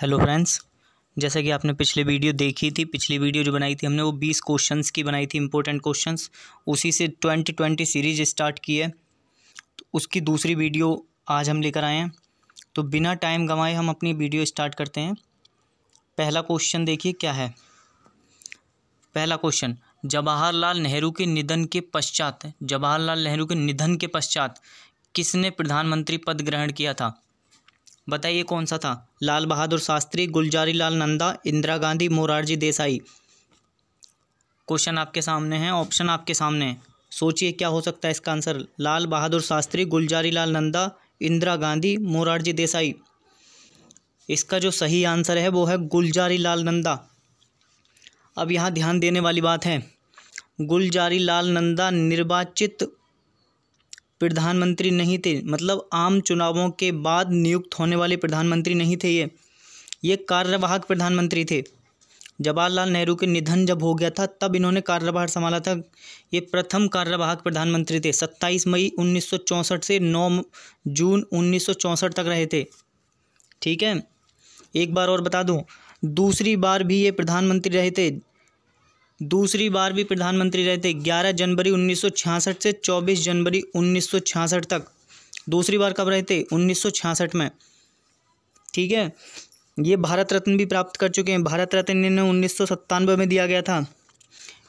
hello friends जैसा कि आपने पिछले वीडियो देखी थी पिछली वीडियो जो बनाई थी हमने वो बीस क्वेश्चंस की बनाई थी इंपॉर्टेंट क्वेश्चंस उसी से ट्वेंटी ट्वेंटी सीरीज स्टार्ट की है तो उसकी दूसरी वीडियो आज हम लेकर आए हैं तो बिना टाइम गंवाए हम अपनी वीडियो स्टार्ट करते हैं पहला क्वेश्चन देखिए क्या है पहला क्वेश्चन जवाहरलाल नेहरू के निधन के पश्चात जवाहरलाल नेहरू के निधन के पश्चात किसने प्रधानमंत्री पद ग्रहण किया था बताइए कौन सा था लाल बहादुर शास्त्री गुलजारी लाल नंदा इंदिरा गांधी मोरारजी देसाई क्वेश्चन आपके सामने है ऑप्शन आपके सामने है सोचिए क्या हो सकता है इसका आंसर लाल बहादुर शास्त्री गुलजारी लाल नंदा इंदिरा गांधी मोरारजी देसाई इसका जो सही आंसर है वो है गुलजारी लाल नंदा अब यहाँ ध्यान देने वाली बात है गुलजारी लाल नंदा निर्वाचित प्रधानमंत्री नहीं थे मतलब आम चुनावों के बाद नियुक्त होने वाले प्रधानमंत्री नहीं थे ये ये कार्यवाहक प्रधानमंत्री थे जवाहरलाल नेहरू के निधन जब हो गया था तब इन्होंने कार्यभार संभाला था ये प्रथम कार्यवाहक प्रधानमंत्री थे 27 मई 1964 से 9 जून 1964 तक रहे थे ठीक है एक बार और बता दूं दूसरी बार भी ये प्रधानमंत्री रहे थे दूसरी बार भी प्रधानमंत्री रहे थे ग्यारह जनवरी 1966 से 24 जनवरी 1966 तक दूसरी बार कब रहे थे 1966 में ठीक है ये भारत रत्न भी प्राप्त कर चुके हैं भारत रत्न इन्हें उन्नीस में दिया गया था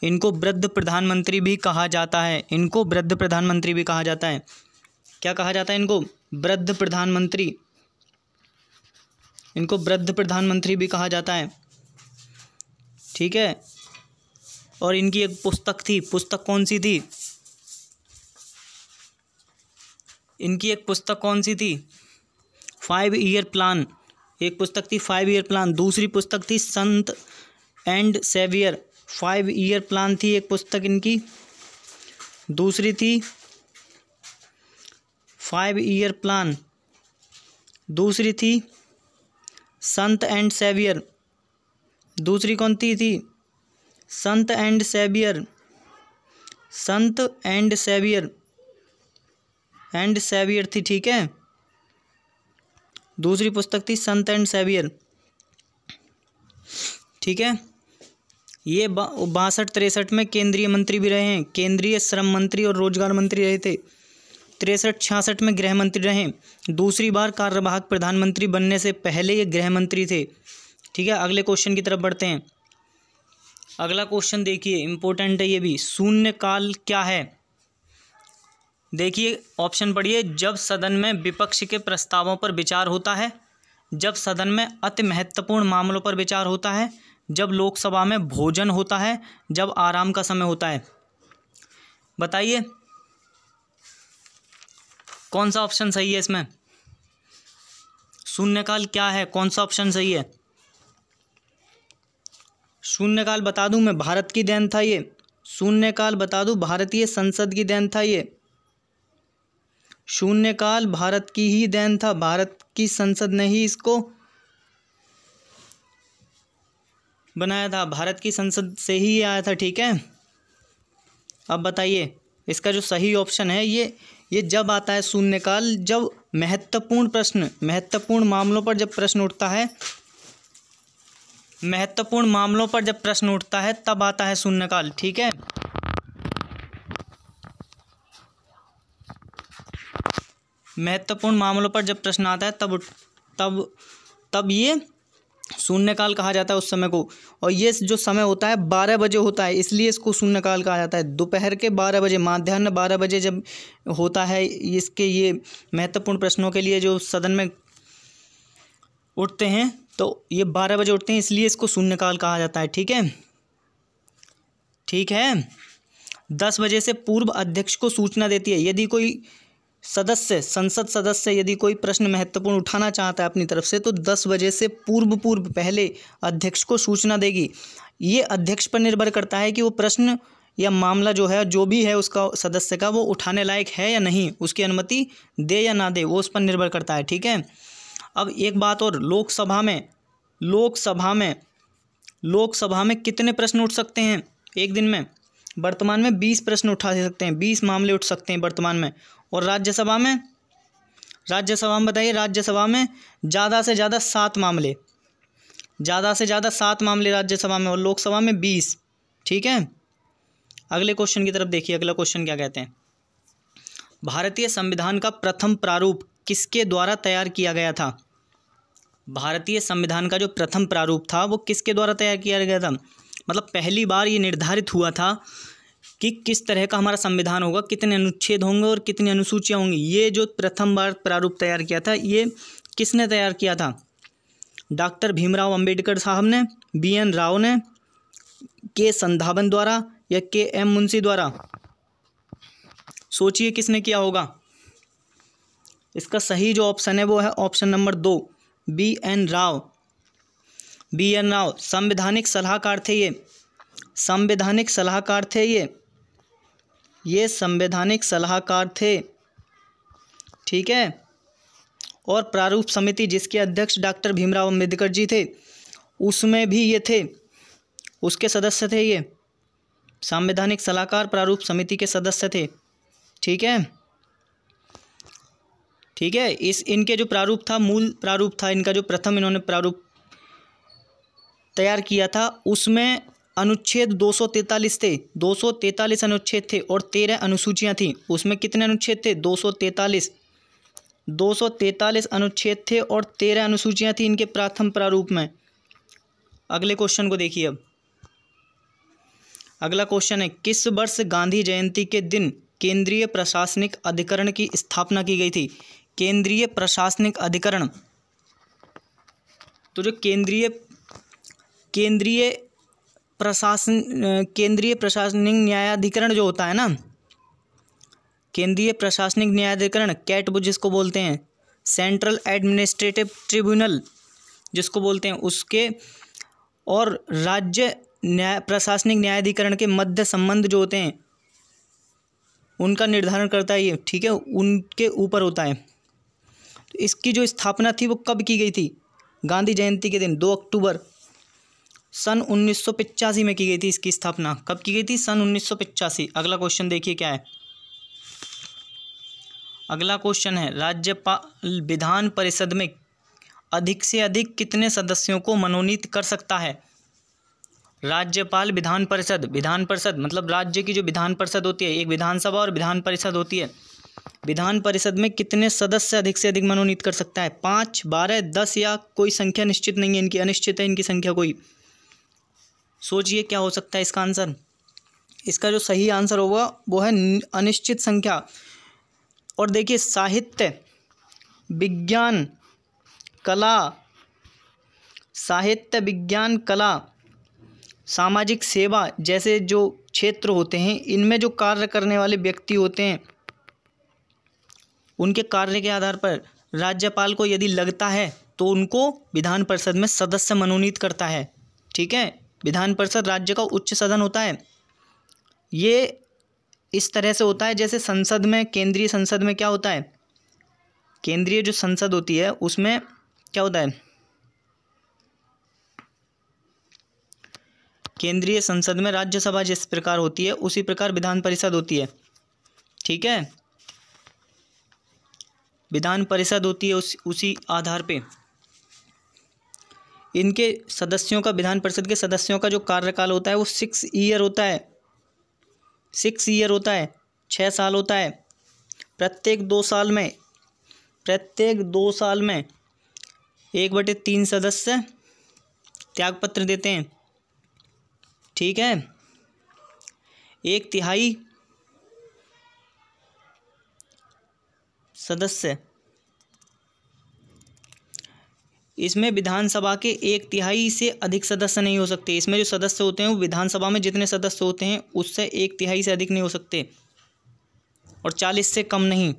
इनको वृद्ध प्रधानमंत्री भी कहा जाता है इनको वृद्ध प्रधानमंत्री भी कहा जाता है क्या कहा जाता है इनको वृद्ध प्रधानमंत्री इनको वृद्ध प्रधानमंत्री भी कहा जाता है ठीक है और इनकी एक पुस्तक थी पुस्तक कौन सी थी इनकी एक पुस्तक कौन सी थी फाइव ईयर प्लान एक पुस्तक थी फाइव ईयर प्लान दूसरी पुस्तक थी संत and saviour five year plan थी एक पुस्तक इनकी दूसरी थी फाइव ईयर प्लान दूसरी थी संत एंड सेवियर दूसरी कौन सी थी संत एंड सेवियर संत एंड सेवियर एंड सेवियर थी ठीक है दूसरी पुस्तक थी संत एंड सेवियर ठीक है ये बासठ तिरसठ में केंद्रीय मंत्री भी रहे हैं केंद्रीय श्रम मंत्री और रोजगार मंत्री रहे थे तिरसठ छियासठ में गृह मंत्री रहे दूसरी बार कार्यवाहक प्रधानमंत्री बनने से पहले ये गृह मंत्री थे ठीक है अगले क्वेश्चन की तरफ बढ़ते हैं अगला क्वेश्चन देखिए इंपॉर्टेंट है ये भी शून्य काल क्या है देखिए ऑप्शन पढ़िए जब सदन में विपक्ष के प्रस्तावों पर विचार होता है जब सदन में अति महत्वपूर्ण मामलों पर विचार होता है जब लोकसभा में भोजन होता है जब आराम का समय होता है बताइए कौन सा ऑप्शन सही है इसमें शून्यकाल क्या है कौन सा ऑप्शन सही है शून्यकाल बता दूं मैं भारत की देन था ये शून्यकाल बता दूं भारतीय संसद की देन था ये शून्यकाल भारत की ही देन था भारत की संसद ने ही इसको बनाया था भारत की संसद से ही आया था ठीक है अब बताइए इसका जो सही ऑप्शन है ये ये जब आता है शून्यकाल जब महत्वपूर्ण प्रश्न महत्वपूर्ण मामलों पर जब प्रश्न उठता है महत्वपूर्ण मामलों पर जब प्रश्न उठता है तब आता है शून्यकाल ठीक है महत्वपूर्ण मामलों पर जब प्रश्न आता है तब तब तब ये शून्यकाल कहा जाता है उस समय को और ये जो समय होता है बारह बजे होता है इसलिए इसको शून्यकाल कहा जाता है दोपहर के बारह बजे माध्यान्ह बारह बजे जब होता है इसके ये महत्वपूर्ण प्रश्नों के लिए जो सदन में उठते हैं तो ये बारह बजे उठते हैं इसलिए इसको शून्यकाल कहा जाता है ठीक है ठीक है दस बजे से पूर्व अध्यक्ष को सूचना देती है यदि कोई सदस्य संसद सदस्य यदि कोई प्रश्न महत्वपूर्ण उठाना चाहता है अपनी तरफ से तो दस बजे से पूर्व पूर्व पहले अध्यक्ष को सूचना देगी ये अध्यक्ष पर निर्भर करता है कि वो प्रश्न या मामला जो है जो भी है उसका सदस्य का वो उठाने लायक है या नहीं उसकी अनुमति दे या ना दे वो उस पर निर्भर करता है ठीक है अब एक बात और लोकसभा में लोकसभा में लोकसभा में कितने प्रश्न उठ सकते हैं एक दिन में वर्तमान में बीस प्रश्न उठा सकते हैं बीस मामले उठ सकते हैं वर्तमान में और राज्यसभा में राज्यसभा में बताइए राज्यसभा में ज़्यादा से ज़्यादा सात मामले ज़्यादा से ज़्यादा सात मामले राज्यसभा में और लोकसभा में बीस ठीक है अगले क्वेश्चन की तरफ देखिए अगला क्वेश्चन क्या कहते हैं भारतीय संविधान का प्रथम प्रारूप किसके द्वारा तैयार किया गया था भारतीय संविधान का जो प्रथम प्रारूप था वो किसके द्वारा तैयार किया गया था मतलब पहली बार ये निर्धारित हुआ था कि किस तरह का हमारा संविधान होगा कितने अनुच्छेद होंगे और कितनी अनुसूचियाँ होंगी ये जो प्रथम बार प्रारूप तैयार किया था ये किसने तैयार किया था डॉक्टर भीमराव अंबेडकर साहब ने बी एन राव ने के संधावन द्वारा या के एम मुंशी द्वारा सोचिए किसने किया होगा इसका सही जो ऑप्शन है वो है ऑप्शन नंबर दो B N Rao B N Rao संवैधानिक सलाहकार थे ये संवैधानिक सलाहकार थे ये ये संवैधानिक सलाहकार थे ठीक है और प्रारूप समिति जिसके अध्यक्ष डॉक्टर भीमराव अम्बेडकर जी थे उसमें भी ये थे उसके सदस्य थे ये संवैधानिक सलाहकार प्रारूप समिति के सदस्य थे ठीक है ठीक है इस इनके जो प्रारूप था मूल प्रारूप था इनका जो प्रथम इन्होंने प्रारूप तैयार किया था उसमें अनुच्छेद 243 थे 243 अनुच्छेद थे और तेरह अनुसूचियां थीं उसमें कितने अनुच्छेद थे 243 243 अनुच्छेद थे और तेरह अनुसूचियां थीं इनके प्रथम प्रारूप में अगले क्वेश्चन को देखिए अब अगला क्वेश्चन है किस वर्ष गांधी जयंती के दिन केंद्रीय प्रशासनिक अधिकरण की स्थापना की गई थी केंद्रीय प्रशासनिक अधिकरण तो जो केंद्रीय केंद्रीय प्रशासन केंद्रीय प्रशासनिक न्यायाधिकरण जो होता है ना केंद्रीय प्रशासनिक न्यायाधिकरण कैट वो जिसको बोलते हैं सेंट्रल एडमिनिस्ट्रेटिव ट्रिब्यूनल जिसको बोलते हैं उसके और राज्य न्याय प्रशासनिक न्यायाधिकरण के मध्य संबंध जो होते हैं उनका निर्धारण करता है ये ठीक है उनके ऊपर होता है इसकी जो स्थापना थी वो कब की गई थी गांधी जयंती के दिन दो अक्टूबर सन उन्नीस में की गई थी इसकी स्थापना कब की गई थी सन उन्नीस अगला क्वेश्चन देखिए क्या है अगला क्वेश्चन है राज्यपाल विधान परिषद में अधिक से अधिक कितने सदस्यों को मनोनीत कर सकता है राज्यपाल विधान परिषद विधान परिषद मतलब राज्य की जो विधान परिषद होती है एक विधानसभा और विधान परिषद होती है विधान परिषद में कितने सदस्य अधिक से अधिक मनोनीत कर सकता है पाँच बारह दस या कोई संख्या निश्चित नहीं है इनकी अनिश्चित है इनकी संख्या कोई सोचिए क्या हो सकता है इसका आंसर इसका जो सही आंसर होगा वो है अनिश्चित संख्या और देखिए साहित्य विज्ञान कला साहित्य विज्ञान कला सामाजिक सेवा जैसे जो क्षेत्र होते हैं इनमें जो कार्य करने वाले व्यक्ति होते हैं उनके कार्य के आधार पर राज्यपाल को यदि लगता है तो उनको विधान परिषद में सदस्य मनोनीत करता है ठीक है विधान परिषद राज्य का उच्च सदन होता है ये इस तरह से होता है जैसे संसद में केंद्रीय संसद में क्या होता है केंद्रीय जो संसद होती है उसमें क्या होता है केंद्रीय संसद में राज्यसभा जिस प्रकार होती है उसी प्रकार विधान परिषद होती है ठीक है विधान परिषद होती है उस उसी आधार पे इनके सदस्यों का विधान परिषद के सदस्यों का जो कार्यकाल होता है वो सिक्स ईयर होता है सिक्स ईयर होता है छः साल होता है प्रत्येक दो साल में प्रत्येक दो साल में एक बटे तीन सदस्य त्यागपत्र देते हैं ठीक है एक तिहाई सदस्य इसमें विधानसभा के एक तिहाई से अधिक सदस्य नहीं हो सकते इसमें जो सदस्य होते हैं वो विधानसभा में जितने सदस्य होते हैं उससे एक तिहाई से अधिक नहीं हो सकते और चालीस से कम नहीं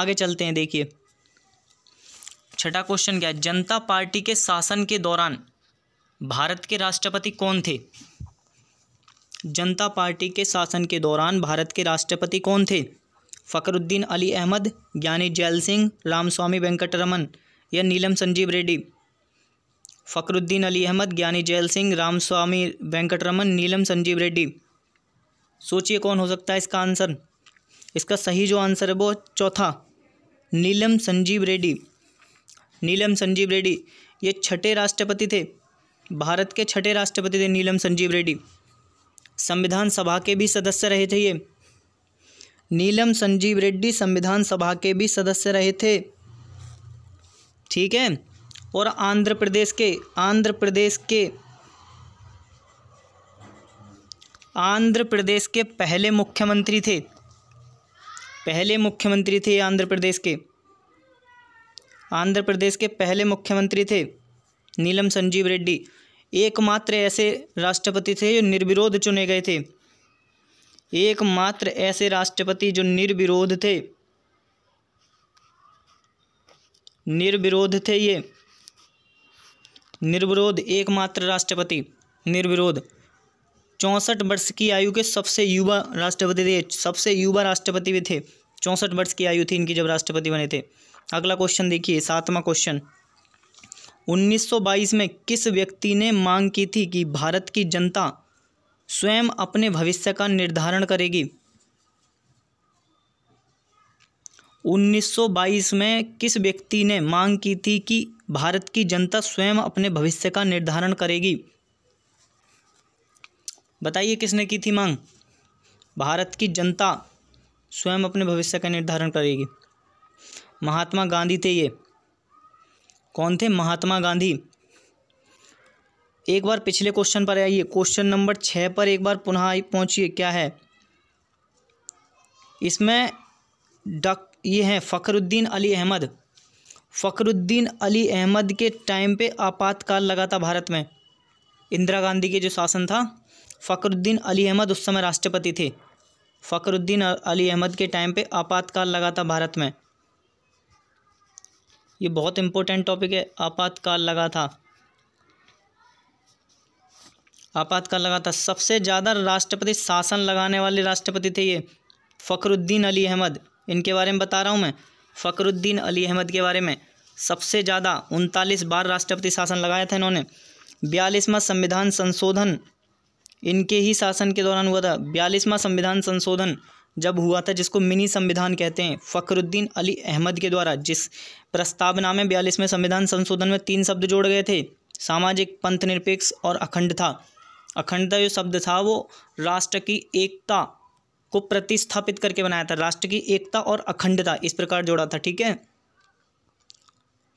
आगे चलते हैं देखिए छठा क्वेश्चन क्या है जनता पार्टी के शासन के दौरान भारत के राष्ट्रपति कौन थे जनता पार्टी के शासन के दौरान भारत के राष्ट्रपति कौन थे फ़खरुद्दीन अली अहमद ज्ञानी जैल सिंह रामस्वामी वेंकटरमन या नीलम संजीव रेड्डी फ़खरुद्दीन अली अहमद ज्ञानी जैल सिंह रामस्वामी वेंकटरमन नीलम संजीव रेड्डी सोचिए कौन हो सकता है इसका आंसर इसका सही जो आंसर है वो चौथा नीलम संजीव रेड्डी नीलम संजीव रेड्डी ये छठे राष्ट्रपति थे भारत के छठे राष्ट्रपति थे नीलम संजीव रेड्डी संविधान सभा के भी सदस्य रहे थे ये नीलम संजीव रेड्डी संविधान सभा के भी सदस्य रहे थे ठीक है और आंध्र प्रदेश के आंध्र प्रदेश के आंध्र प्रदेश के पहले मुख्यमंत्री थे पहले मुख्यमंत्री थे आंध्र प्रदेश के आंध्र प्रदेश के पहले मुख्यमंत्री थे नीलम संजीव रेड्डी एकमात्र ऐसे राष्ट्रपति थे जो निर्विरोध चुने गए थे एकमात्र ऐसे राष्ट्रपति जो निर्विरोध थे निर्विरोध थे ये निर्विरोध एकमात्र राष्ट्रपति निर्विरोध चौंसठ वर्ष की आयु के सबसे युवा राष्ट्रपति थे सबसे युवा राष्ट्रपति भी थे चौंसठ वर्ष की आयु थी इनकी जब राष्ट्रपति बने थे अगला क्वेश्चन देखिए सातवां क्वेश्चन 1922 में किस व्यक्ति ने मांग की थी कि भारत की जनता स्वयं अपने भविष्य का निर्धारण करेगी 1922 में किस व्यक्ति ने मांग की थी कि भारत की जनता स्वयं अपने भविष्य का निर्धारण करेगी बताइए किसने की थी मांग भारत की जनता स्वयं अपने भविष्य का निर्धारण करेगी महात्मा गांधी थे ये कौन थे महात्मा गांधी एक बार पिछले क्वेश्चन पर आइए क्वेश्चन नंबर छः पर एक बार पुनः पहुंचिए क्या है इसमें डक ये हैं फ़खरुद्दीन अली अहमद फ़खरुद्दीन अली अहमद के टाइम पे आपातकाल लगा था भारत में इंदिरा गांधी के जो शासन था फ़खरुद्दीन अली अहमद उस समय राष्ट्रपति थे फ़खरुद्दीन अली अहमद के टाइम पे आपातकाल लगा था भारत में ये बहुत इम्पोर्टेंट टॉपिक है आपातकाल लगा था आपातकाल लगा था सबसे ज़्यादा राष्ट्रपति शासन लगाने वाले राष्ट्रपति थे ये फ़खरुद्दीन अली अहमद इनके बारे में बता रहा हूँ मैं फ़खरुद्दीन अली अहमद के बारे में सबसे ज़्यादा उनतालीस बार राष्ट्रपति शासन लगाया था इन्होंने बयालीसवा संविधान संशोधन इनके ही शासन के दौरान हुआ था बयालीसवा संविधान संशोधन जब हुआ था जिसको मिनी संविधान कहते हैं फ़खरुद्दीन अली अहमद के द्वारा जिस प्रस्तावना में बयालीसवें संविधान संशोधन में तीन शब्द जोड़ गए थे सामाजिक पंथ निरपेक्ष और अखंड था अखंडता जो शब्द था वो राष्ट्र की एकता को प्रतिस्थापित करके बनाया था राष्ट्र की एकता और अखंडता इस प्रकार जोड़ा था ठीक है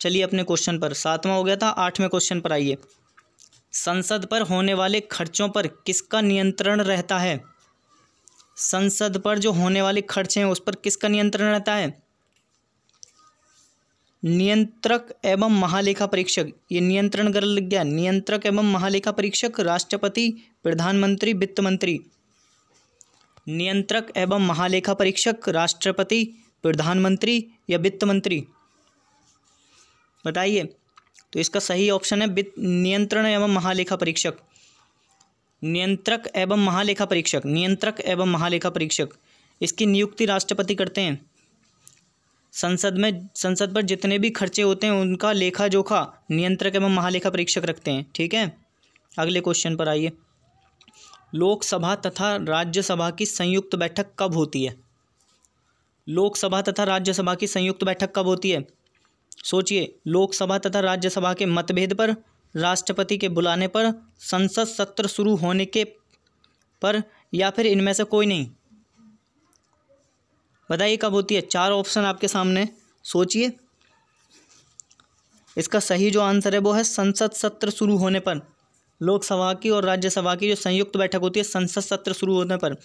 चलिए अपने क्वेश्चन पर सातवां हो गया था आठवें क्वेश्चन पर आइए संसद पर होने वाले खर्चों पर किसका नियंत्रण रहता है संसद पर जो होने वाले खर्च हैं उस पर किसका नियंत्रण रहता है नियंत्रक एवं महालेखा परीक्षक ये नियंत्रण कर लग गया नियंत्रक एवं महालेखा परीक्षक राष्ट्रपति प्रधानमंत्री वित्त मंत्री नियंत्रक एवं महालेखा परीक्षक राष्ट्रपति प्रधानमंत्री या वित्त मंत्री बताइए तो इसका सही ऑप्शन है वित्त नियंत्रण एवं महालेखा परीक्षक नियंत्रक एवं महालेखा परीक्षक नियंत्रक एवं महालेखा परीक्षक इसकी नियुक्ति राष्ट्रपति करते हैं संसद में संसद पर जितने भी खर्चे होते हैं उनका लेखा जोखा नियंत्रक एवं महालेखा परीक्षक रखते हैं ठीक है अगले क्वेश्चन पर आइए लोकसभा तथा राज्यसभा की संयुक्त बैठक कब होती है लोकसभा तथा राज्यसभा की संयुक्त बैठक कब होती है सोचिए लोकसभा तथा राज्यसभा के मतभेद पर राष्ट्रपति के बुलाने पर संसद सत्र शुरू होने के पर या फिर इनमें से कोई नहीं बताइए कब होती है चार ऑप्शन आपके सामने सोचिए इसका सही जो आंसर है वो है संसद सत्र शुरू होने पर लोकसभा की और राज्यसभा की जो संयुक्त बैठक होती है संसद सत्र शुरू होने पर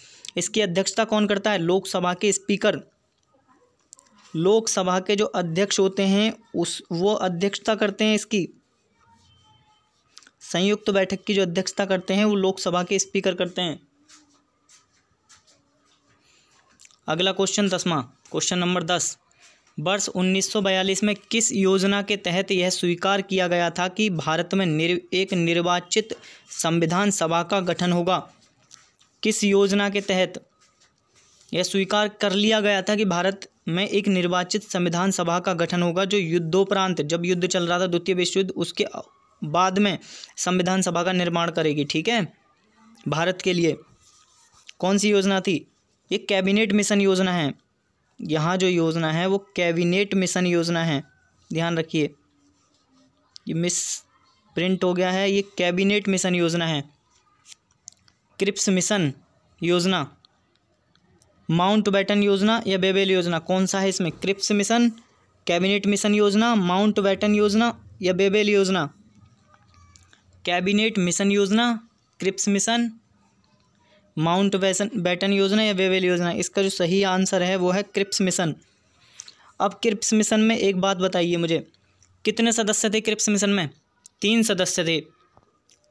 इसकी अध्यक्षता कौन करता है लोकसभा के स्पीकर लोकसभा के जो अध्यक्ष होते हैं उस वो अध्यक्षता करते हैं इसकी संयुक्त बैठक की जो अध्यक्षता करते हैं वो लोकसभा के स्पीकर करते हैं अगला क्वेश्चन दसवां क्वेश्चन नंबर दस वर्ष 1942 में किस योजना के तहत यह स्वीकार किया गया था कि भारत में निर, एक निर्वाचित संविधान सभा का गठन होगा किस योजना के तहत यह स्वीकार कर लिया गया था कि भारत में एक निर्वाचित संविधान सभा का गठन होगा जो युद्धोपरांत जब युद्ध चल रहा था द्वितीय विश्व युद्ध उसके बाद में संविधान सभा का निर्माण करेगी ठीक है भारत के लिए कौन सी योजना थी ये कैबिनेट मिशन योजना है यहाँ जो योजना है वो कैबिनेट मिशन योजना है ध्यान रखिए ये मिस प्रिंट हो गया है ये कैबिनेट मिशन योजना है क्रिप्स मिशन योजना माउंट बैटन योजना या बेबेल योजना कौन सा है इसमें क्रिप्स मिशन कैबिनेट मिशन योजना माउंट बैटन योजना या बेबेल योजना कैबिनेट मिशन योजना Cripps mission Mountbatten योजना या वेवेल योजना इसका जो सही आंसर है वो है क्रिप्स मिशन अब क्रिप्स मिशन में एक बात बताइए मुझे कितने सदस्य थे क्रिप्स मिशन में तीन सदस्य थे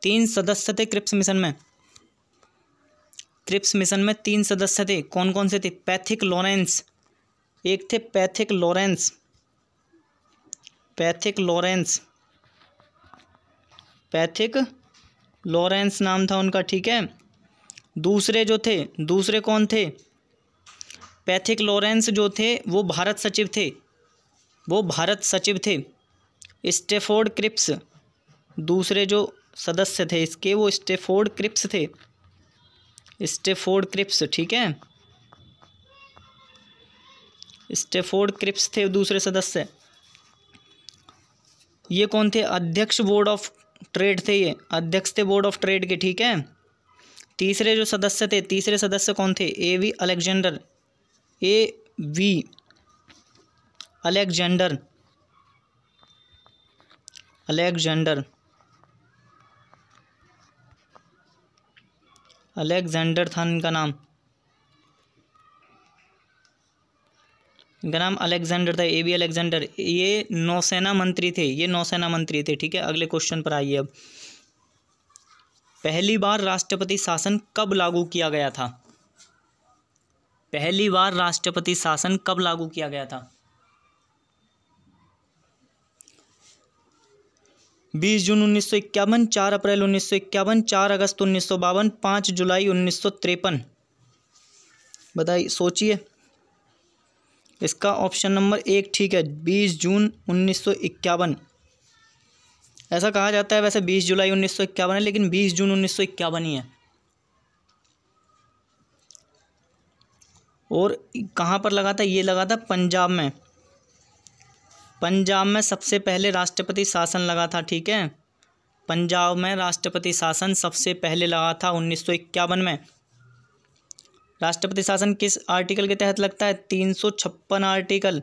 तीन सदस्य थे क्रिप्स मिशन में क्रिप्स मिशन में तीन सदस्य थे कौन कौन से थे पैथिक लॉरेंस एक थे Pethick Lawrence Pethick Lawrence Pethick Lawrence नाम था उनका ठीक है दूसरे जो थे दूसरे कौन थे पैथिक लॉरेंस जो थे वो भारत सचिव थे वो भारत सचिव थे स्टेफोर्ड क्रिप्स दूसरे जो सदस्य थे इसके वो स्टेफोर्ड क्रिप्स थे स्टेफोर्ड क्रिप्स ठीक है स्टेफोर्ड क्रिप्स थे दूसरे सदस्य ये कौन थे अध्यक्ष बोर्ड ऑफ ट्रेड थे ये अध्यक्ष थे बोर्ड ऑफ ट्रेड के ठीक है तीसरे जो सदस्य थे तीसरे सदस्य कौन थे A V Alexander A V Alexander Alexander Alexander था इनका नाम इनका नाम अलेक्जेंडर था ए बी अलेक्जेंडर ये नौसेना मंत्री थे ये नौसेना मंत्री थे ठीक है अगले क्वेश्चन पर आइए अब पहली बार राष्ट्रपति शासन कब लागू किया गया था पहली बार राष्ट्रपति शासन कब लागू किया गया था बीस जून उन्नीस सौ इक्यावन चार अप्रैल उन्नीस सौ इक्यावन चार अगस्त उन्नीस सौ बावन पाँच जुलाई उन्नीस सौ तिरपन बताइए सोचिए इसका ऑप्शन नंबर एक ठीक है बीस जून उन्नीस सौ इक्यावन ऐसा कहा जाता है वैसे 20 जुलाई उन्नीस सौ इक्यावन है लेकिन 20 जून उन्नीस सौ इक्यावन ही है और कहाँ पर लगा था ये लगा था पंजाब में पंजाब में सबसे पहले राष्ट्रपति शासन लगा था ठीक है पंजाब में राष्ट्रपति शासन सबसे पहले लगा था उन्नीस सौ इक्यावन में राष्ट्रपति शासन किस आर्टिकल के तहत लगता है तीन सौ छप्पन आर्टिकल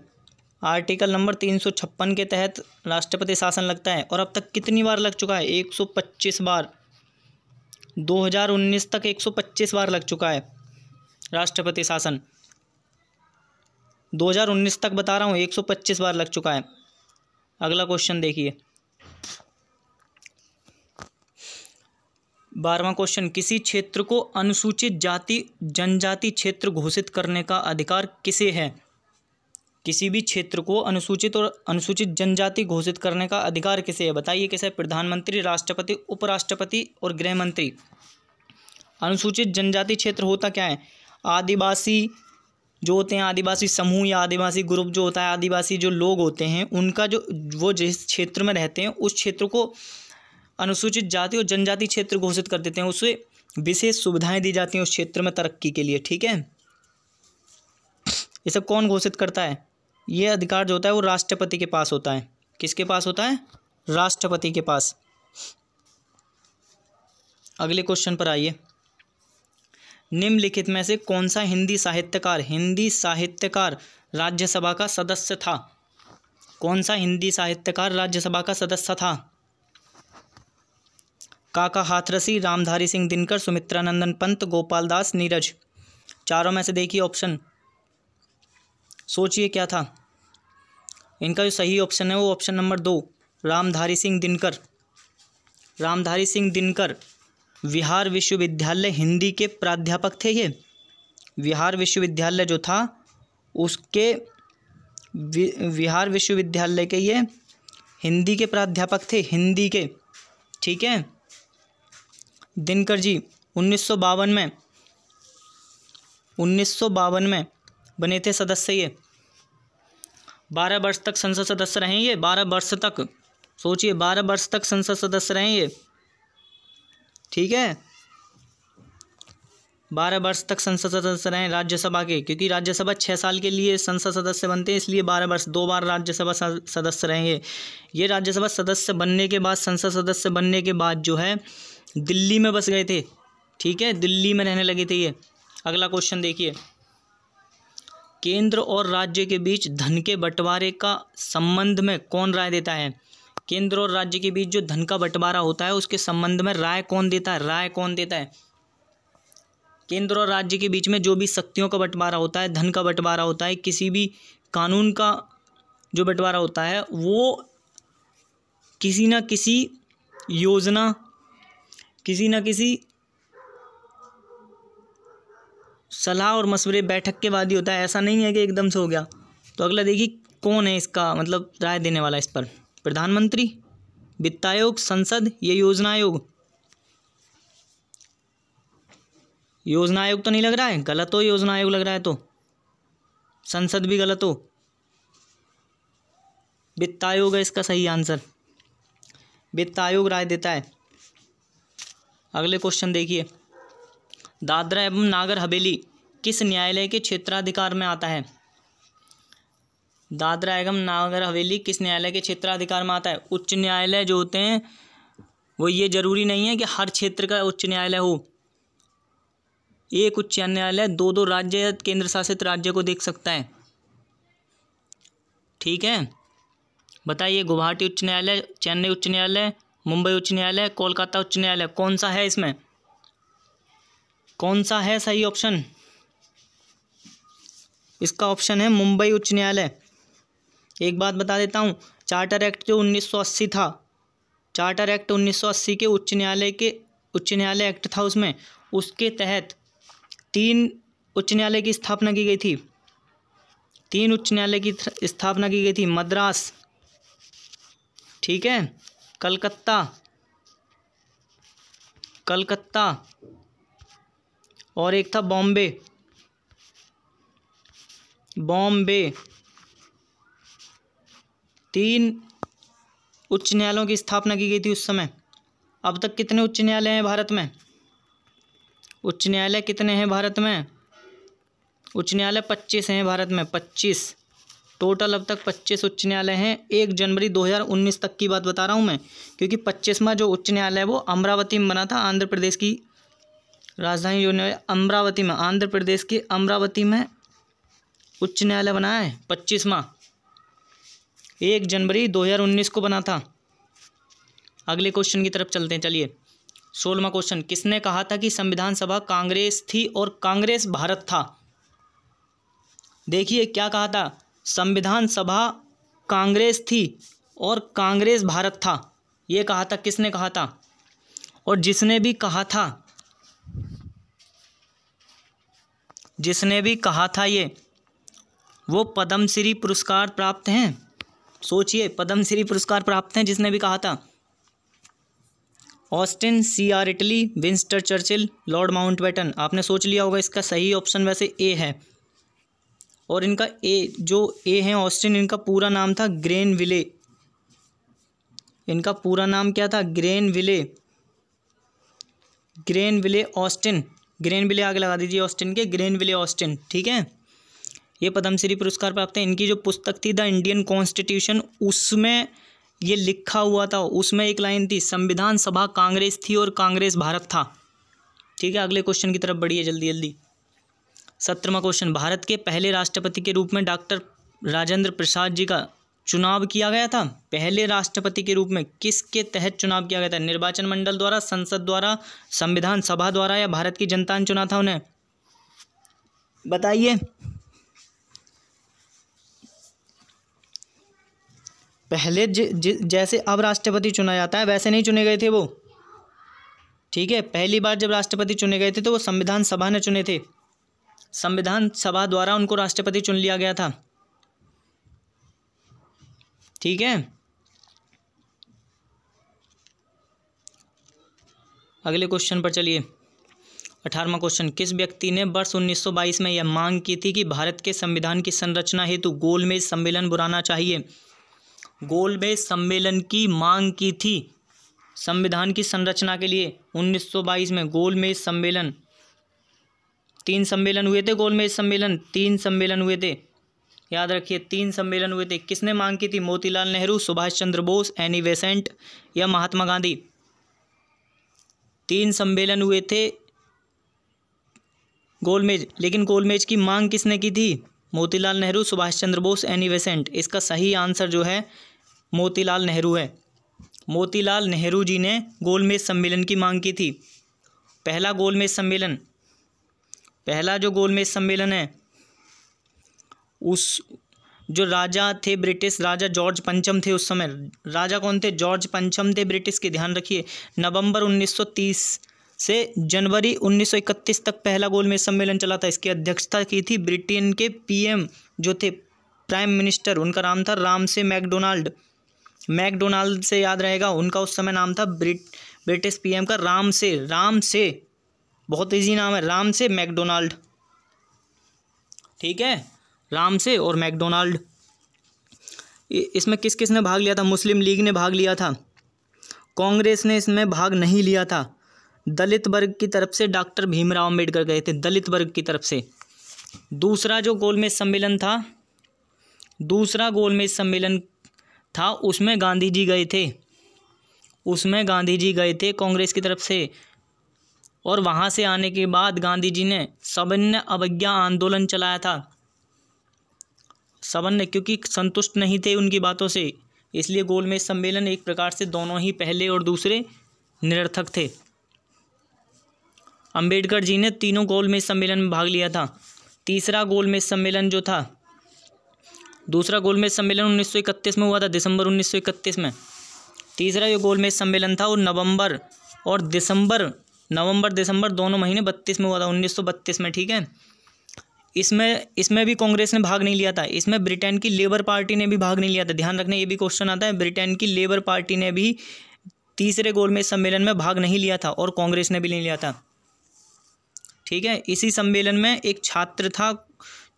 आर्टिकल नंबर तीन सौ छप्पन के तहत राष्ट्रपति शासन लगता है और अब तक कितनी बार लग चुका है एक सौ पच्चीस बार 2019 तक 125 बार लग चुका है राष्ट्रपति शासन 2019 तक बता रहा हूँ 125 बार लग चुका है अगला क्वेश्चन देखिए बारहवा क्वेश्चन किसी क्षेत्र को अनुसूचित जाति जनजाति क्षेत्र घोषित करने का अधिकार किसे है किसी भी क्षेत्र को अनुसूचित और अनुसूचित जनजाति घोषित करने का अधिकार किसे है बताइए किसे प्रधानमंत्री राष्ट्रपति उपराष्ट्रपति और गृह मंत्री अनुसूचित जनजाति क्षेत्र होता क्या है आदिवासी जो होते हैं आदिवासी समूह या आदिवासी ग्रुप जो होता है आदिवासी जो लोग होते हैं उनका जो वो जिस क्षेत्र में रहते हैं उस क्षेत्र को अनुसूचित जाति और जनजाति क्षेत्र घोषित कर देते हैं उसे विशेष सुविधाएं दी जाती हैं उस क्षेत्र में तरक्की के लिए ठीक है ये सब कौन घोषित करता है ये अधिकार जो होता है वो राष्ट्रपति के पास होता है किसके पास होता है राष्ट्रपति के पास अगले क्वेश्चन पर आइए निम्नलिखित में से कौन सा हिंदी साहित्यकार हिंदी साहित्यकार राज्यसभा का सदस्य था कौन सा हिंदी साहित्यकार राज्यसभा का सदस्य था काका हाथरसी रामधारी सिंह दिनकर सुमित्रा नंदन पंत गोपाल दास नीरज चारों में से देखिए ऑप्शन सोचिए क्या था इनका जो सही ऑप्शन है वो ऑप्शन नंबर दो रामधारी सिंह दिनकर रामधारी सिंह दिनकर बिहार विश्वविद्यालय हिंदी के प्राध्यापक थे ये बिहार विश्वविद्यालय जो था उसके बिहार वि, विश्वविद्यालय के ये हिंदी के प्राध्यापक थे हिंदी के ठीक है दिनकर जी उन्नीस में उन्नीस में बने थे सदस्य ये बारह वर्ष तक संसद सदस्य रहे ये बारह वर्ष तक सोचिए बारह वर्ष तक संसद सदस्य रहे ये ठीक है बारह वर्ष तक संसद सदस्य रहे राज्यसभा के क्योंकि राज्यसभा छः साल के लिए संसद सदस्य बनते हैं इसलिए बारह वर्ष दो बार राज्यसभा सदस्य रहेंगे ये राज्यसभा सदस्य बनने के बाद संसद सदस्य बनने के बाद जो है दिल्ली में बस गए थे ठीक है दिल्ली में रहने लगे थे ये अगला क्वेश्चन देखिए केंद्र और राज्य के बीच धन के बंटवारे का संबंध में कौन राय देता है केंद्र और राज्य के बीच जो धन का बंटवारा होता है उसके संबंध में राय कौन देता है राय कौन देता है केंद्र और राज्य के बीच में जो भी शक्तियों का बंटवारा होता है धन का बंटवारा होता है किसी भी कानून का जो बंटवारा होता है वो किसी न किसी योजना किसी न किसी सलाह और मशवरे बैठक के बाद ही होता है ऐसा नहीं है कि एकदम से हो गया तो अगला देखिए कौन है इसका मतलब राय देने वाला इस पर प्रधानमंत्री वित्त आयोग संसद या योजना आयोग योजना आयोग तो नहीं लग रहा है गलत हो योजना आयोग लग रहा है तो संसद भी गलत हो वित्त आयोग है इसका सही आंसर वित्त आयोग राय देता है अगले क्वेश्चन देखिए दादरा एवं नागर हवेली किस न्यायालय के क्षेत्राधिकार में आता है दादरा एवं नागर हवेली किस न्यायालय के क्षेत्राधिकार में आता है उच्च न्यायालय जो होते हैं वो ये जरूरी नहीं है कि हर क्षेत्र का उच्च न्यायालय हो एक उच्च न्यायालय दो दो राज्य या केंद्र शासित राज्य को देख सकता है ठीक है बताइए गुवाहाटी उच्च न्यायालय चेन्नई उच्च न्यायालय मुंबई उच्च न्यायालय कोलकाता उच्च न्यायालय कौन सा है इसमें कौन सा है सही ऑप्शन इसका ऑप्शन है मुंबई उच्च न्यायालय एक बात बता देता हूँ चार्टर एक्ट जो 1980 था चार्टर एक्ट 1980 के उच्च न्यायालय के उच्च न्यायालय एक्ट था उसमें उसके तहत तीन उच्च न्यायालय की स्थापना की गई थी तीन उच्च न्यायालय की स्थापना की गई थी मद्रास ठीक है कलकत्ता कलकत्ता और एक था बॉम्बे बॉम्बे तीन उच्च न्यायालयों की स्थापना की गई थी उस समय अब तक कितने उच्च न्यायालय हैं भारत में उच्च न्यायालय कितने हैं भारत में उच्च न्यायालय पच्चीस हैं भारत में पच्चीस टोटल अब तक पच्चीस उच्च न्यायालय हैं एक जनवरी 2019 तक की बात बता रहा हूं मैं क्योंकि पच्चीसवा जो उच्च न्यायालय है वो अमरावती में बना था आंध्र प्रदेश की राजधानी योजना अमरावती में आंध्र प्रदेश की अमरावती में उच्च न्यायालय बनाया है पच्चीसवा एक जनवरी 2019 को बना था अगले क्वेश्चन की तरफ चलते हैं चलिए सोलवा क्वेश्चन किसने कहा था कि संविधान सभा कांग्रेस थी और कांग्रेस भारत था देखिए क्या कहा था संविधान सभा कांग्रेस थी और कांग्रेस भारत था ये कहा था किसने कहा था और जिसने भी कहा था जिसने भी कहा था ये वो पद्मश्री श्री पुरस्कार प्राप्त हैं सोचिए पद्मश्री पुरस्कार प्राप्त हैं जिसने भी कहा था Austin C R Attlee Winston Churchill Lord Batten आपने सोच लिया होगा इसका सही ऑप्शन वैसे ए है और इनका ए जो ए है ऑस्टिन इनका पूरा नाम था ग्रेन विले इनका पूरा नाम क्या था Granville Granville Austin Granville आगे लगा दीजिए ऑस्टिन के ग्रेन विले ऑस्टिन ठीक है ये पद्मश्री पुरस्कार प्राप्त है इनकी जो पुस्तक थी द इंडियन कॉन्स्टिट्यूशन उसमें ये लिखा हुआ था उसमें एक लाइन थी संविधान सभा कांग्रेस थी और कांग्रेस भारत था ठीक है अगले क्वेश्चन की तरफ बढ़िए जल्दी जल्दी सत्रहवा क्वेश्चन भारत के पहले राष्ट्रपति के रूप में डॉक्टर राजेंद्र प्रसाद जी का चुनाव किया गया था पहले राष्ट्रपति के रूप में किसके तहत चुनाव किया गया था निर्वाचन मंडल द्वारा संसद द्वारा संविधान सभा द्वारा या भारत की जनता ने चुना था उन्हें बताइए पहले ज, ज, जैसे अब राष्ट्रपति चुना जाता है वैसे नहीं चुने गए थे वो ठीक है पहली बार जब राष्ट्रपति चुने गए थे तो वो संविधान सभा ने चुने थे संविधान सभा द्वारा उनको राष्ट्रपति चुन लिया गया था ठीक है अगले क्वेश्चन पर चलिए अठारहवा क्वेश्चन किस व्यक्ति ने वर्ष 1922 में यह मांग की थी कि भारत के संविधान की संरचना हेतु गोलमेज सम्मेलन बुलाना चाहिए गोलमेज सम्मेलन की मांग की थी संविधान की संरचना के लिए 1922 में गोलमेज सम्मेलन तीन सम्मेलन हुए थे गोलमेज सम्मेलन तीन सम्मेलन हुए थे याद रखिए तीन सम्मेलन हुए थे किसने मांग की थी मोतीलाल नेहरू सुभाष चंद्र बोस एनी वेसेंट या महात्मा गांधी तीन सम्मेलन हुए थे गोलमेज लेकिन गोलमेज की मांग किसने की थी मोतीलाल नेहरू सुभाष चंद्र बोस एनी वेसेंट इसका सही आंसर जो है मोतीलाल नेहरू है मोतीलाल नेहरू जी ने गोलमेज सम्मेलन की मांग की थी पहला गोलमेज सम्मेलन पहला जो गोलमेज सम्मेलन है उस जो राजा थे ब्रिटिश राजा जॉर्ज पंचम थे उस समय राजा कौन थे जॉर्ज पंचम थे ब्रिटिश के ध्यान रखिए नवंबर 1930 से जनवरी 1931 तक पहला गोलमेज सम्मेलन चला था इसकी अध्यक्षता की थी ब्रिटेन के पीएम जो थे प्राइम मिनिस्टर उनका नाम था राम से मैकडोनाल्ड मैकडोनाल्ड से याद रहेगा उनका उस समय नाम था ब्रिट ब्रिटिश पी का राम से राम से बहुत ईजी नाम है राम से मैकडोनाल्ड ठीक है राम से और मैकडोनाल्ड इसमें किस किस ने भाग लिया था मुस्लिम लीग ने भाग लिया था कांग्रेस ने इसमें भाग नहीं लिया था दलित वर्ग की तरफ से डॉक्टर भीमराव अम्बेडकर गए थे दलित वर्ग की तरफ से दूसरा जो गोलमेज सम्मेलन था दूसरा गोलमेज सम्मेलन था उसमें गांधी जी गए थे उसमें गांधी जी गए थे कांग्रेस की तरफ से और वहाँ से आने के बाद गांधी जी ने सबन्य अवज्ञा आंदोलन चलाया था ने क्योंकि संतुष्ट नहीं थे उनकी बातों से इसलिए गोलमेज सम्मेलन एक प्रकार से दोनों ही पहले और दूसरे निरर्थक थे अंबेडकर जी ने तीनों गोलमेज सम्मेलन में भाग लिया था तीसरा गोलमेज सम्मेलन जो था दूसरा गोलमेज सम्मेलन 1931 में हुआ था दिसंबर 1931 में तीसरा जो गोलमेज सम्मेलन था वो नवंबर और दिसंबर नवंबर दिसंबर दोनों महीने बत्तीस में हुआ था 1932 में ठीक है इसमें इसमें भी कांग्रेस ने भाग नहीं लिया था इसमें ब्रिटेन की लेबर पार्टी ने भी भाग नहीं लिया था ध्यान रखना ये भी क्वेश्चन आता है ब्रिटेन की लेबर पार्टी ने भी तीसरे गोलमेज सम्मेलन में भाग नहीं लिया था और कांग्रेस ने भी नहीं लिया था ठीक है इसी सम्मेलन में एक छात्र था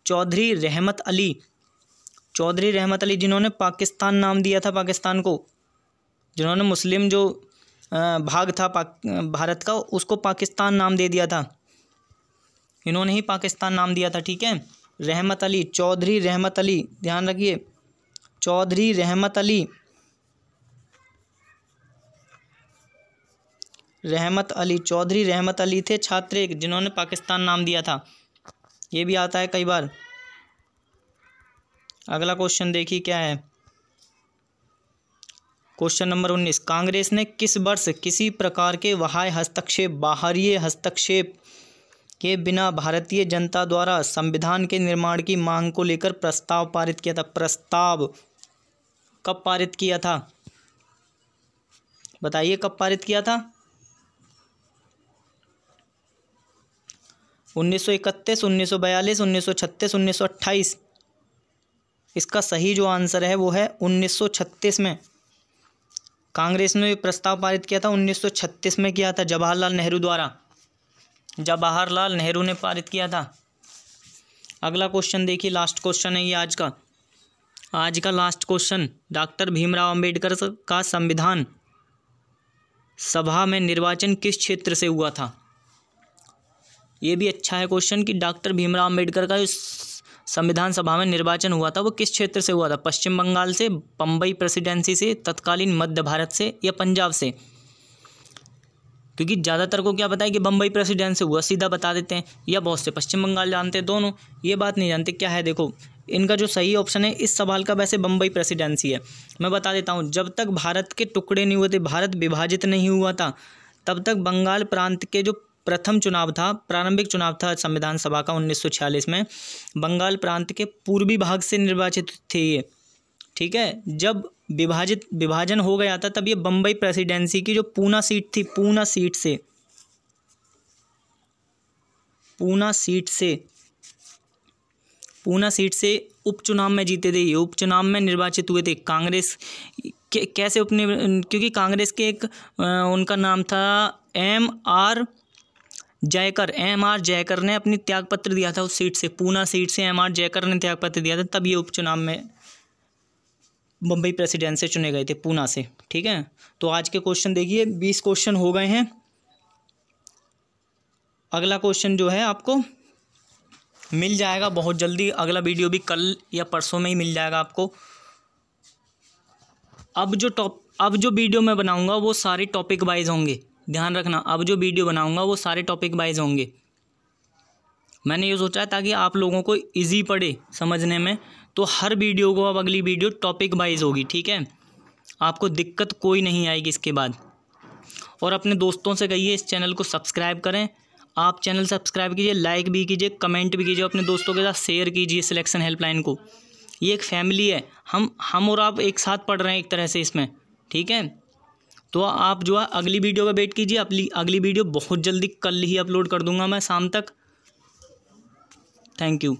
चौधरी रहमत अली चौधरी रहमत अली जिन्होंने पाकिस्तान नाम दिया था पाकिस्तान को जिन्होंने मुस्लिम जो भाग था भारत का उसको पाकिस्तान नाम दे दिया था इन्होंने ही पाकिस्तान नाम दिया था ठीक है रहमत अली चौधरी रहमत अली ध्यान रखिए चौधरी रहमत अली रहमत अली चौधरी रहमत अली थे छात्र एक जिन्होंने पाकिस्तान नाम दिया था ये भी आता है कई बार अगला क्वेश्चन देखिए क्या है क्वेश्चन नंबर उन्नीस कांग्रेस ने किस वर्ष किसी प्रकार के वहाय हस्तक्षेप बाहरी हस्तक्षेप के बिना भारतीय जनता द्वारा संविधान के निर्माण की मांग को लेकर प्रस्ताव पारित किया था प्रस्ताव कब पारित किया था बताइए कब पारित किया था 1931, 1942, 1936, 1928 इसका सही जो आंसर है वो है 1936 में कांग्रेस ने प्रस्ताव पारित किया था 1936 में किया था जवाहरलाल नेहरू द्वारा जवाहरलाल नेहरू ने पारित किया था अगला क्वेश्चन देखिए लास्ट क्वेश्चन है ये आज का आज का last question doctor Bhimrao Ambedkar का संविधान सभा में निर्वाचन किस क्षेत्र से हुआ था ये भी अच्छा है क्वेश्चन कि डॉक्टर भीमराव अंबेडकर का संविधान सभा में निर्वाचन हुआ था वो किस क्षेत्र से हुआ था पश्चिम बंगाल से बम्बई प्रेसिडेंसी से तत्कालीन मध्य भारत से या पंजाब से क्योंकि ज़्यादातर को क्या बताया कि बम्बई प्रेसिडेंट से हुआ सीधा बता देते हैं या बहुत से पश्चिम बंगाल जानते हैं दोनों ये बात नहीं जानते क्या है देखो इनका जो सही ऑप्शन है इस सवाल का वैसे बम्बई प्रेसिडेंसी है मैं बता देता हूँ जब तक भारत के टुकड़े नहीं हुए थे भारत विभाजित नहीं हुआ था तब तक बंगाल प्रांत के जो प्रथम चुनाव था प्रारंभिक चुनाव था संविधान सभा का उन्नीस में बंगाल प्रांत के पूर्वी भाग से निर्वाचित थे ये ठीक है जब विभाजित विभाजन हो गया था तब ये बम्बई प्रेसिडेंसी की जो पूना सीट थी पूना सीट से पूना सीट से पूना सीट से उपचुनाव में जीते थे ये उपचुनाव में निर्वाचित हुए थे कांग्रेस कैसे उपनि क्योंकि कांग्रेस के एक उनका नाम था M R Jayakar M R Jayakar ने अपनी त्यागपत्र दिया था उस सीट से पूना सीट से एम आर जयकर ने त्यागपत्र दिया था तब ये उपचुनाव में बम्बई प्रेसिडेंट से चुने गए थे पूना से ठीक है तो आज के क्वेश्चन देखिए बीस क्वेश्चन हो गए हैं अगला क्वेश्चन जो है आपको मिल जाएगा बहुत जल्दी अगला वीडियो भी कल या परसों में ही मिल जाएगा आपको अब जो टॉप अब जो वीडियो मैं बनाऊंगा वो सारे टॉपिक वाइज होंगे ध्यान रखना अब जो वीडियो बनाऊंगा वो सारे टॉपिक वाइज होंगे मैंने ये सोचा है ताकि आप लोगों को इजी पड़े समझने में तो हर वीडियो को अब अगली वीडियो टॉपिक वाइज होगी ठीक है आपको दिक्कत कोई नहीं आएगी इसके बाद और अपने दोस्तों से कहिए इस चैनल को सब्सक्राइब करें आप चैनल सब्सक्राइब कीजिए लाइक भी कीजिए कमेंट भी कीजिए अपने दोस्तों के साथ शेयर कीजिए सिलेक्शन हेल्पलाइन को ये एक फैमिली है हम हम और आप एक साथ पढ़ रहे हैं एक तरह से इसमें ठीक है तो आप जो है अगली वीडियो का वेट कीजिए अपनी अगली वीडियो बहुत जल्दी कल ही अपलोड कर दूंगा मैं शाम तक थैंक यू